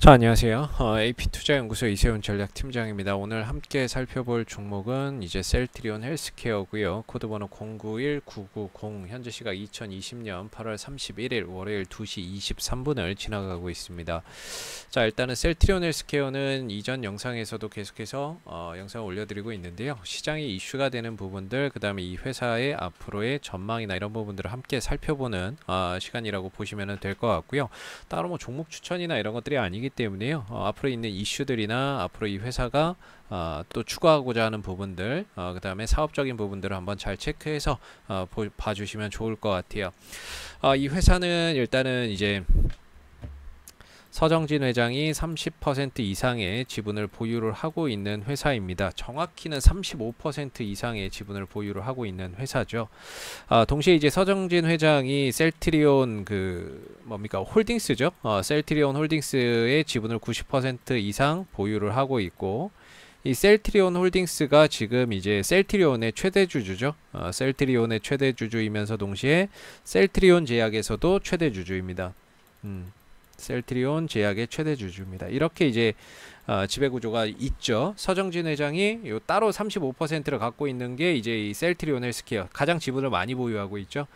자 안녕하세요 어, AP투자연구소 이세훈 전략팀장입니다 오늘 함께 살펴볼 종목은 이제 셀트리온 헬스케어고요 코드번호 091990 현재 시각 2020년 8월 31일 월요일 2시 23분을 지나가고 있습니다 자 일단은 셀트리온 헬스케어는 이전 영상에서도 계속해서 어, 영상을 올려드리고 있는데요 시장의 이슈가 되는 부분들 그 다음에 이 회사의 앞으로의 전망이나 이런 부분들을 함께 살펴보는 어, 시간이라고 보시면 될 것 같고요 따로 뭐 종목 추천이나 이런 것들이 아니기 하기 때문에요. 어, 앞으로 있는 이슈들이나 앞으로 이 회사가 어, 또추가하고자 하는 부분들 어, 그 다음에 사업적인 부분들을 한번 잘 체크해서 어, 보, 봐주시면 좋을 것 같아요. 어, 이 회사는 일단은 이제 서정진 회장이 30% 이상의 지분을 보유를 하고 있는 회사입니다. 정확히는 35% 이상의 지분을 보유를 하고 있는 회사죠. 아, 동시에 이제 서정진 회장이 셀트리온 그 뭡니까 홀딩스죠. 어, 셀트리온 홀딩스의 지분을 90% 이상 보유를 하고 있고 이 셀트리온 홀딩스가 지금 이제 셀트리온의 최대 주주죠. 어, 셀트리온의 최대 주주이면서 동시에 셀트리온 제약에서도 최대 주주입니다. 음. 셀트리온 제약의 최대 주주입니다. 이렇게 이제 어, 지배구조가 있죠. 서정진 회장이 요 따로 35%를 갖고 있는 게 이제 이 셀트리온 헬스케어 가장 지분을 많이 보유하고 있죠.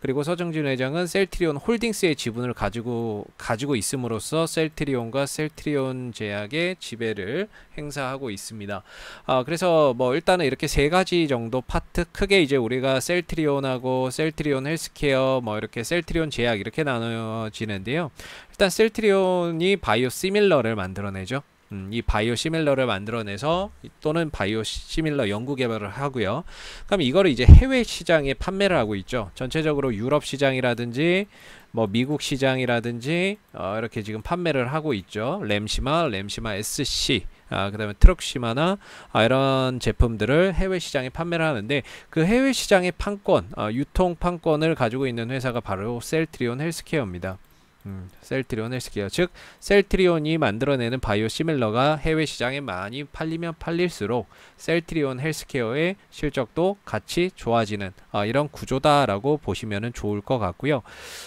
그리고 서정진 회장은 셀트리온 홀딩스의 지분을 가지고 가지고 있음으로써 셀트리온과 셀트리온 제약의 지배를 행사하고 있습니다. 아, 그래서 뭐 일단은 이렇게 세 가지 정도 파트 크게 이제 우리가 셀트리온하고 셀트리온 헬스케어 뭐 이렇게 셀트리온 제약 이렇게 나눠지는데요. 일단 셀트리온이 바이오 시밀러를 만들어내죠. 음, 이 바이오 시밀러를 만들어내서 또는 바이오 시밀러 연구 개발을 하고요. 그럼 이거를 이제 해외 시장에 판매를 하고 있죠. 전체적으로 유럽 시장이라든지 뭐 미국 시장이라든지 어, 이렇게 지금 판매를 하고 있죠. 램시마, 램시마 SC 아, 그 다음에 트럭시마나 아, 이런 제품들을 해외 시장에 판매를 하는데 그 해외 시장의 판권, 아, 유통 판권을 가지고 있는 회사가 바로 셀트리온 헬스케어입니다. 음, 셀트리온 헬스케어 즉 셀트리온이 만들어내는 바이오시밀러가 해외 시장에 많이 팔리면 팔릴수록 셀트리온 헬스케어의 실적도 같이 좋아지는 어, 이런 구조다라고 보시면 좋을 것 같고요.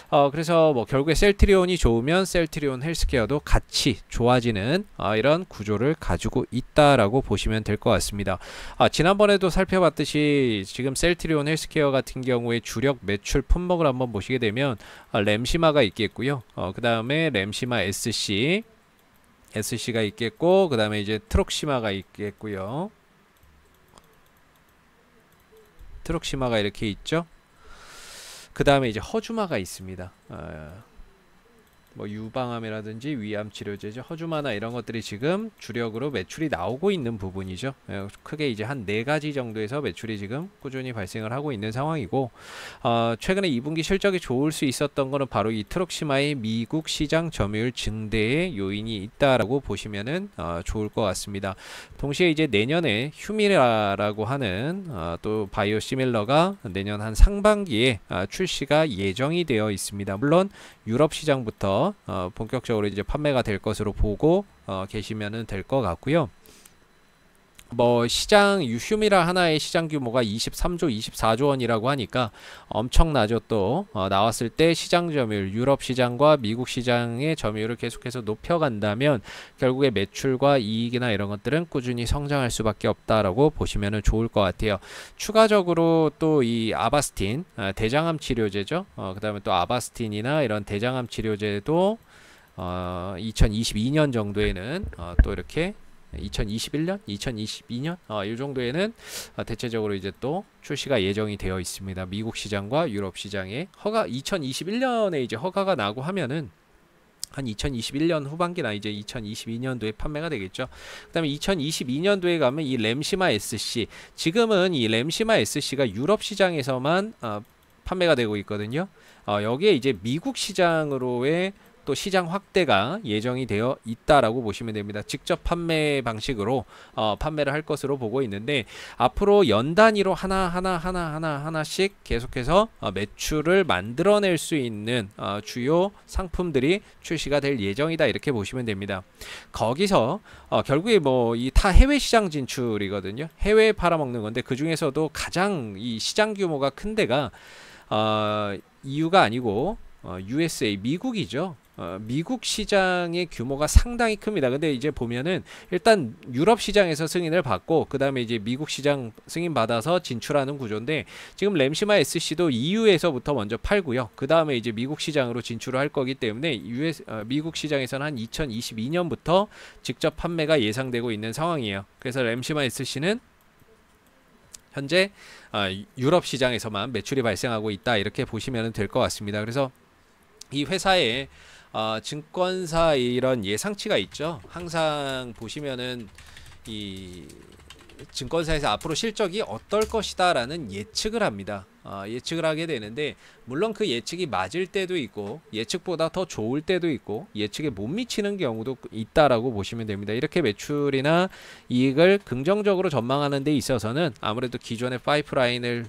어, 그래서 뭐 결국에 셀트리온이 좋으면 셀트리온 헬스케어도 같이 좋아지는 어, 이런 구조를 가지고 있다라고 보시면 될 것 같습니다. 아, 지난번에도 살펴봤듯이 지금 셀트리온 헬스케어 같은 경우에 주력 매출 품목을 한번 보시게 되면 아, 램시마가 있겠고요. 어, 그 다음에 램시마 SC SC가 있겠고 그 다음에 이제 트록시마가 있겠고요. 트럭시마가 이렇게 있죠. 그 다음에 이제 허주마가 있습니다. 어, 뭐 유방암이라든지 위암 치료제죠. 허주마나 이런 것들이 지금 주력으로 매출이 나오고 있는 부분이죠. 예, 크게 이제 한 네 가지 정도에서 매출이 지금 꾸준히 발생을 하고 있는 상황이고 어, 최근에 2분기 실적이 좋을 수 있었던 거는 바로 이 트럭시마의 미국 시장 점유율 증대의 요인이 있다라고 보시면은 어, 좋을 것 같습니다. 동시에 이제 내년에 휴미라라고 하는 어, 또 바이오 시밀러가 내년 한 상반기에 아, 출시가 예정이 되어 있습니다. 물론 유럽 시장부터 어, 본격적으로 이제 판매가 될 것으로 보고 어, 계시면은 될것 같고요. 뭐 시장 유휴미라 하나의 시장 규모가 23조 24조 원이라고 하니까 엄청나죠 또 어, 나왔을 때 시장 점유율 유럽 시장과 미국 시장의 점유율을 계속해서 높여간다면 결국에 매출과 이익이나 이런 것들은 꾸준히 성장할 수밖에 없다라고 보시면 좋을 것 같아요 추가적으로 또 이 아바스틴 아, 대장암 치료제죠 어, 그 다음에 또 아바스틴이나 이런 대장암 치료제도 어, 2022년 정도에는 어, 또 이렇게 2021년, 2022년 어, 이 정도에는 어, 대체적으로 이제 또 출시가 예정이 되어 있습니다. 미국 시장과 유럽 시장에 허가 2021년에 이제 허가가 나고 하면은 한 2021년 후반기나 이제 2022년도에 판매가 되겠죠. 그 다음에 2022년도에 가면 이 램시마 SC. 지금은 이 램시마 SC가 유럽 시장에서만 어, 판매가 되고 있거든요. 어, 여기에 이제 미국 시장으로의 또 시장 확대가 예정이 되어 있다라고 보시면 됩니다. 직접 판매 방식으로 어, 판매를 할 것으로 보고 있는데 앞으로 연 단위로 하나 하나 하나 하나 하나씩 계속해서 어, 매출을 만들어낼 수 있는 어, 주요 상품들이 출시가 될 예정이다 이렇게 보시면 됩니다. 거기서 어, 결국에 뭐 이 타 해외 시장 진출이거든요. 해외에 팔아먹는 건데 그 중에서도 가장 이 시장 규모가 큰 데가 어, EU가 아니고 어, USA 미국이죠. 어, 미국 시장의 규모가 상당히 큽니다. 근데 이제 보면은 일단 유럽 시장에서 승인을 받고 그 다음에 이제 미국 시장 승인 받아서 진출하는 구조인데 지금 램시마 SC도 EU에서부터 먼저 팔고요. 그 다음에 이제 미국 시장으로 진출을 할 거기 때문에 US, 어, 미국 시장에서는 한 2022년부터 직접 판매가 예상되고 있는 상황이에요. 그래서 램시마 SC는 현재 어, 유럽 시장에서만 매출이 발생하고 있다 이렇게 보시면 될 것 같습니다. 그래서 이 회사에 어, 증권사 이런 예상치가 있죠. 항상 보시면은 이 증권사에서 앞으로 실적이 어떨 것이다라는 예측을 합니다. 어, 예측을 하게 되는데 물론 그 예측이 맞을 때도 있고 예측보다 더 좋을 때도 있고 예측에 못 미치는 경우도 있다라고 보시면 됩니다. 이렇게 매출이나 이익을 긍정적으로 전망하는 데 있어서는 아무래도 기존의 파이프라인을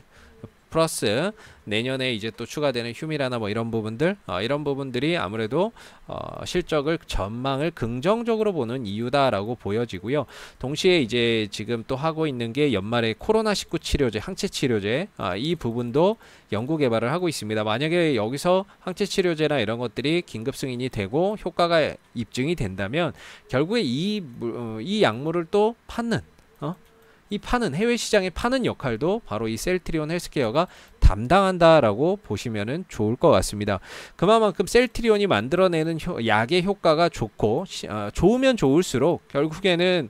플러스 내년에 이제 또 추가되는 휴미라나 뭐 이런 부분들 어, 이런 부분들이 아무래도 어, 실적을 전망을 긍정적으로 보는 이유다라고 보여지고요. 동시에 이제 지금 또 하고 있는 게 연말에 코로나19 치료제, 항체 치료제 아, 이 부분도 연구 개발을 하고 있습니다. 만약에 여기서 항체 치료제나 이런 것들이 긴급 승인이 되고 효과가 입증이 된다면 결국에 이, 어, 이 약물을 또파는 어? 이 파는 해외 시장에 파는 역할도 바로 이 셀트리온 헬스케어가 담당한다라고 보시면은 좋을 것 같습니다. 그만큼 셀트리온이 만들어내는 효, 약의 효과가 좋고 시, 아, 좋으면 좋을수록 결국에는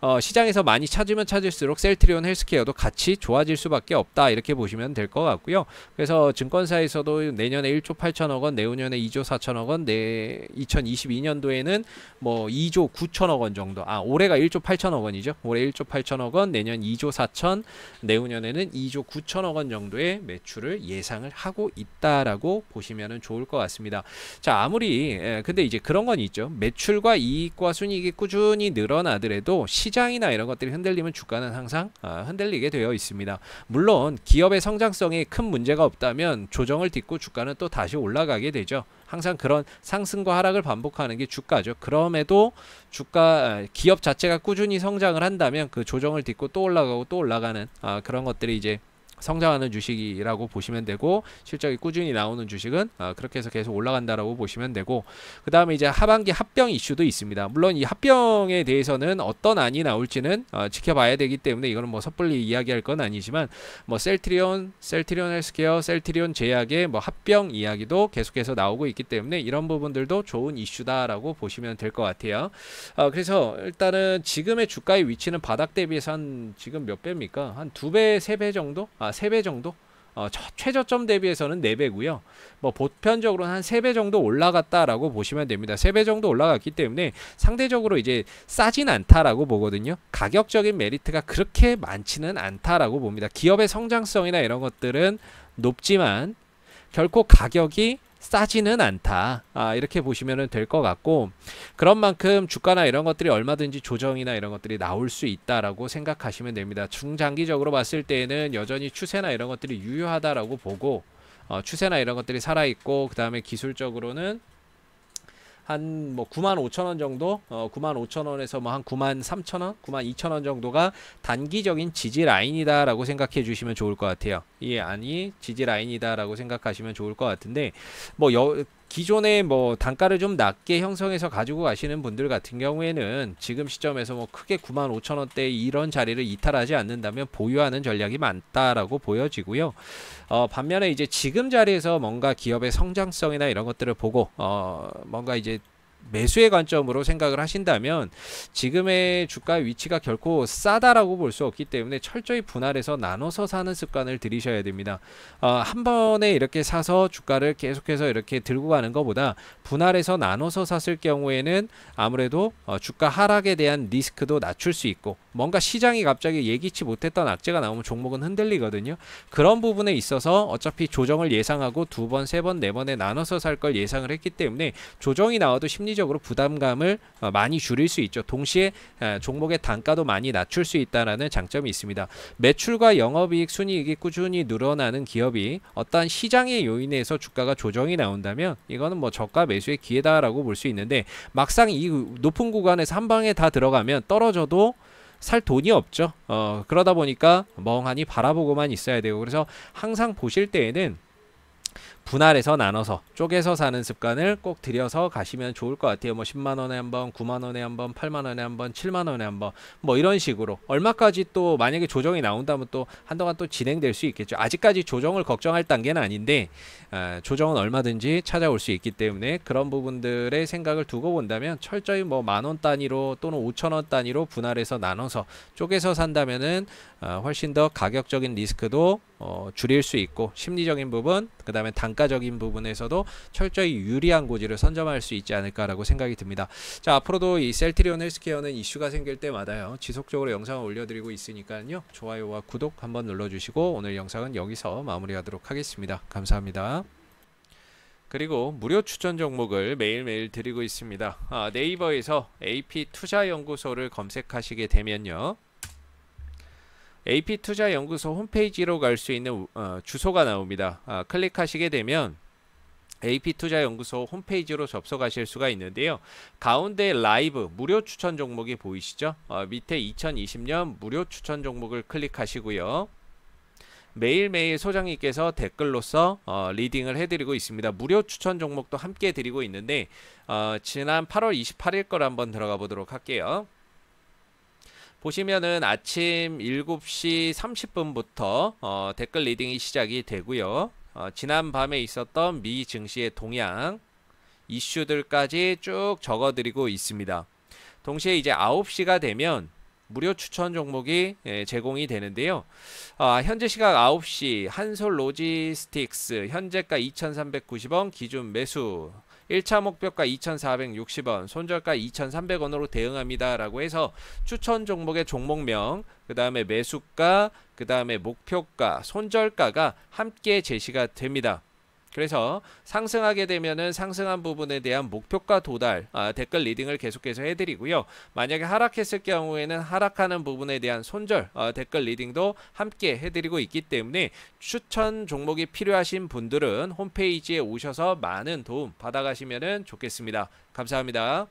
어, 시장에서 많이 찾으면 찾을수록 셀트리온 헬스케어도 같이 좋아질 수밖에 없다 이렇게 보시면 될 것 같고요. 그래서 증권사에서도 내년에 1조 8천억 원, 내후년에 2조 4천억 원, 내 2022년도에는 뭐 2조 9천억 원 정도. 아 올해가 1조 8천억 원이죠. 올해 1조 8천억 원, 내년 2조 4천, 내후년에는 2조 9천억 원 정도의 매출을 예상을 하고 있다라고 보시면 좋을 것 같습니다. 자 아무리 예, 근데 이제 그런 건 있죠. 매출과 이익과 순이익이 꾸준히 늘어나더라도 시장이나 이런 것들이 흔들리면 주가는 항상 아, 흔들리게 되어 있습니다. 물론 기업의 성장성이 큰 문제가 없다면 조정을 딛고 주가는 또 다시 올라가게 되죠. 항상 그런 상승과 하락을 반복하는 게 주가죠. 그럼에도 주가 아, 기업 자체가 꾸준히 성장을 한다면 그 조정을 딛고 또 올라가고 또 올라가는 아, 그런 것들이 이제 성장하는 주식이라고 보시면 되고 실적이 꾸준히 나오는 주식은 어, 그렇게 해서 계속 올라간다라고 보시면 되고 그 다음에 이제 하반기 합병 이슈도 있습니다. 물론 이 합병에 대해서는 어떤 안이 나올지는 어, 지켜봐야 되기 때문에 이거는 뭐 섣불리 이야기할 건 아니지만 뭐 셀트리온, 셀트리온 헬스케어, 셀트리온 제약의 뭐 합병 이야기도 계속해서 나오고 있기 때문에 이런 부분들도 좋은 이슈다라고 보시면 될 것 같아요. 어, 그래서 일단은 지금의 주가의 위치는 바닥 대비해서 한 지금 몇 배입니까? 한 두 배, 세 배 정도? 아, 아, 3배 정도? 어, 최저점 대비해서는 4배고요. 뭐보편적으로한 3배 정도 올라갔다라고 보시면 됩니다. 3배 정도 올라갔기 때문에 상대적으로 이제 싸진 않다라고 보거든요. 가격적인 메리트가 그렇게 많지는 않다라고 봅니다. 기업의 성장성이나 이런 것들은 높지만 결코 가격이 싸지는 않다. 아, 이렇게 보시면 될 것 같고 그런 만큼 주가나 이런 것들이 얼마든지 조정이나 이런 것들이 나올 수 있다라고 생각하시면 됩니다. 중장기적으로 봤을 때에는 여전히 추세나 이런 것들이 유효하다라고 보고 어, 추세나 이런 것들이 살아있고 그 다음에 기술적으로는 한뭐 9만 5천 원 정도, 어, 9만 5천 원에서 뭐 한 9만 3천 원, 9만 2천 원 정도가 단기적인 지지 라인이다라고 생각해 주시면 좋을 것 같아요. 이 예, 안이 지지 라인이다라고 생각하시면 좋을 것 같은데 뭐 여, 기존에 뭐 단가를 좀 낮게 형성해서 가지고 가시는 분들 같은 경우에는 지금 시점에서 뭐 크게 95,000원대 이런 자리를 이탈하지 않는다면 보유하는 전략이 많다라고 보여지고요. 어, 반면에 이제 지금 자리에서 뭔가 기업의 성장성이나 이런 것들을 보고 어, 뭔가 이제 매수의 관점으로 생각을 하신다면 지금의 주가 위치가 결코 싸다라고 볼 수 없기 때문에 철저히 분할해서 나눠서 사는 습관을 들이셔야 됩니다. 어, 한 번에 이렇게 사서 주가를 계속해서 이렇게 들고 가는 것보다 분할해서 나눠서 샀을 경우에는 아무래도 어, 주가 하락에 대한 리스크도 낮출 수 있고 뭔가 시장이 갑자기 예기치 못했던 악재가 나오면 종목은 흔들리거든요. 그런 부분에 있어서 어차피 조정을 예상하고 두 번, 세 번, 네 번에 나눠서 살 걸 예상을 했기 때문에 조정이 나와도 심리 심리적으로 부담감을 어, 많이 줄일 수 있죠. 동시에 종목의 단가도 많이 낮출 수있다는 장점이 있습니다. 매출과 영업이익 순이익이 꾸준히 늘어나는 기업이 어떠한 시장의 요인에서 주가가 조정이 나온다면 이거는 뭐 저가 매수의 기회다라고 볼 수 있는데 막상 이 높은 구간에서 한 방에 다 들어가면 떨어져도 살 돈이 없죠. 어, 그러다 보니까 멍하니 바라보고만 있어야 되고 그래서 항상 보실 때에는 분할해서 나눠서 쪼개서 사는 습관을 꼭 들여서 가시면 좋을 것 같아요. 뭐 10만 원에 한 번, 9만 원에 한 번, 8만 원에 한 번, 7만 원에 한번뭐 이런 식으로 얼마까지 또 만약에 조정이 나온다면 또 한동안 또 진행될 수 있겠죠. 아직까지 조정을 걱정할 단계는 아닌데 아, 조정은 얼마든지 찾아올 수 있기 때문에 그런 부분들의 생각을 두고 본다면 철저히 뭐 만 원 단위로 또는 5천 원 단위로 분할해서 나눠서 쪼개서 산다면은 아, 훨씬 더 가격적인 리스크도 어, 줄일 수 있고 심리적인 부분 그 다음에 단가적인 부분에서도 철저히 유리한 고지를 선점할 수 있지 않을까라고 생각이 듭니다 자 앞으로도 이 셀트리온 헬스케어는 이슈가 생길 때마다요 지속적으로 영상을 올려드리고 있으니까요 좋아요와 구독 한번 눌러주시고 오늘 영상은 여기서 마무리하도록 하겠습니다 감사합니다 그리고 무료 추천 종목을 매일매일 드리고 있습니다 아, 네이버에서 AP투자연구소를 검색하시게 되면요 AP투자연구소 홈페이지로 갈 수 있는 어, 주소가 나옵니다. 아, 클릭하시게 되면 AP투자연구소 홈페이지로 접속하실 수가 있는데요. 가운데 라이브 무료 추천 종목이 보이시죠? 어, 밑에 2020년 무료 추천 종목을 클릭하시고요. 매일매일 소장님께서 댓글로서 어, 리딩을 해드리고 있습니다. 무료 추천 종목도 함께 드리고 있는데 어, 지난 8월 28일 걸 한번 들어가 보도록 할게요. 보시면은 아침 7시 30분부터 어, 댓글 리딩이 시작이 되고요. 어, 지난 밤에 있었던 미 증시의 동향 이슈들까지 쭉 적어드리고 있습니다. 동시에 이제 9시가 되면 무료 추천 종목이 예, 제공이 되는데요. 아, 현재 시각 9시 한솔 로지스틱스 현재가 2,390원 기준 매수 1차 목표가 2,460원, 손절가 2,300원으로 대응합니다. 라고 해서 추천 종목의 종목명, 그 다음에 매수가, 그 다음에 목표가, 손절가가 함께 제시가 됩니다. 그래서 상승하게 되면은 상승한 부분에 대한 목표가 도달 아, 댓글 리딩을 계속해서 해드리고요. 만약에 하락했을 경우에는 하락하는 부분에 대한 손절 아, 댓글 리딩도 함께 해드리고 있기 때문에 추천 종목이 필요하신 분들은 홈페이지에 오셔서 많은 도움 받아가시면 좋겠습니다. 감사합니다.